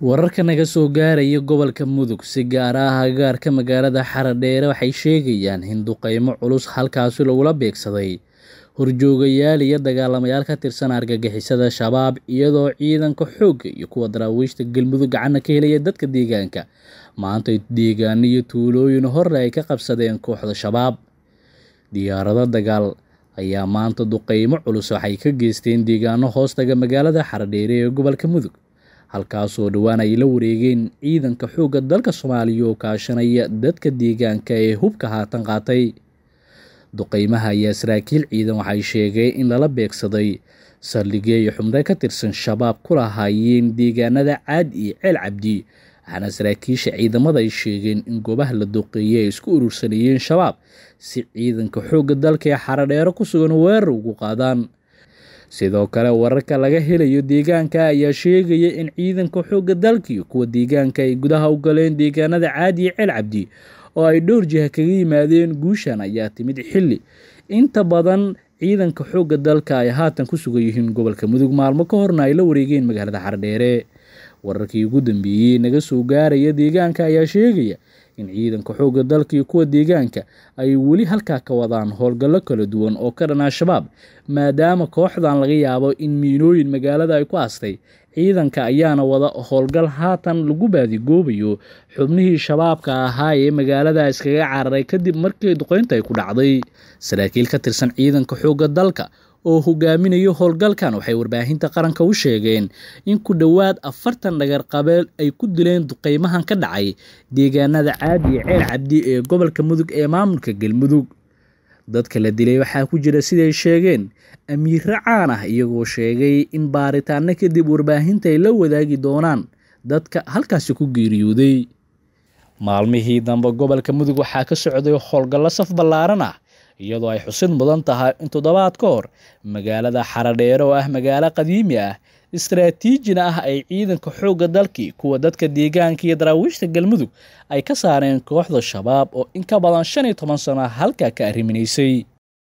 wararka naga soo gaaraya gobolka mudug si gaar ah agagaarka magaalada xaradheere waxay sheegayaan in duqeymo culus halkaasi lagula beegsaday horjoogayaal iyo dagaalamayaal ka tirsan argagixisada shabaab iyadoo ciidanka xoogga iyo kuwa daraawiishta galmudug gacanna ka helaya dadka deegaanka maanta deegaano iyo tuulooyin horre ay ka qabsadeen kooxda shabaab diyaarado dagaal ayaa maanta duqeymo culus waxay ka geysteen deegaano hoostaga magaalada xaradheere ee gobolka mudug halkaasoo dhowaan ay la wareegeen ciidanka xoogga dalka soomaaliya oo kaashanaya dadka deegaanka ee hubka haatan qaatay duqeymaha ayaa saraakiil ciidan waxay sheegay in lala beegsaday saldhigyo iyo xubno ka tirsan shabaab ku lahaayeen deegaanada caad iyo ceel cabdi waxaana saraakiisha ciidamada ay sheegeen in goobaha la duqeeyey ay isku urursanayeen shabaab si ciidanka xoogga dalka ee xaradheero ku sugan weerar ugu qaadaan sidoo kale wararka laga helayo deegaanka ayaa sheegaya in ciidanka xooga iyo kuwa deegaanka ay gudaha u galeen deegaanada caadiye ceel cabdi oo ay dhowr jiha kaga yimaadeen guushan ayaa timid xilli inta badan ciidanka xoogga dalka ay haatan ku sugan yihiin gobolka mudug maalmo ka horna ay la wareegeen magaalada xardheere wararkii ugu dambeeyey naga soo gaaraya deegaanka ayaa sheegaya in ciidanka xoogga dalka iyo kuwa deegaanka ay weli halkaa ka wadaan howlgallo kala duwan oo ka dhan al-shabaab maadaama kooxdan laga yaabo in miinooyin magaalada ay ku aastay ciidanka ayaana wada howlgal haatan lagu baadigoobayo xubnihii shabaabka ahaa ee magaalada iskaga cararay kadib markii duqeynta ay ku dhacday saraakiil ka tirsan ciidanka xoogga dalka oo hogaaminayo howlgalkan waxay warbaahinta qaranka u sheegeen in ku dhowaad afartan dhagar qabeel ay ku dileen duqeymahan ka dhacay deegaanada caadiye ceel cabdi ee gobolka mudug ee maamulka galmudug dadka la dilay waxaa ku jira siday sheegeen amiiro caan ah iyagoo sheegay in baaritaano kadib warbaahinta ay la wadaagi doonaan dadka halkaasi ku geeriyooday maalmihii dambe gobolka mudug waxaa ka socday howlgallo saf ballaaran ah iyadoo ay xusid mudan tahay in toddobaad ka hor magaalada xaradheere oo ah magaalo qadiimi ah istaraatiijina ah ay ciidanka xoogga dalkii kuwa dadka deegaanka iyo daraawiishta galmudug ay ka saareen kooxda shabaab oo in ka badan shan iyo toban sano halkaa ka arriminaysay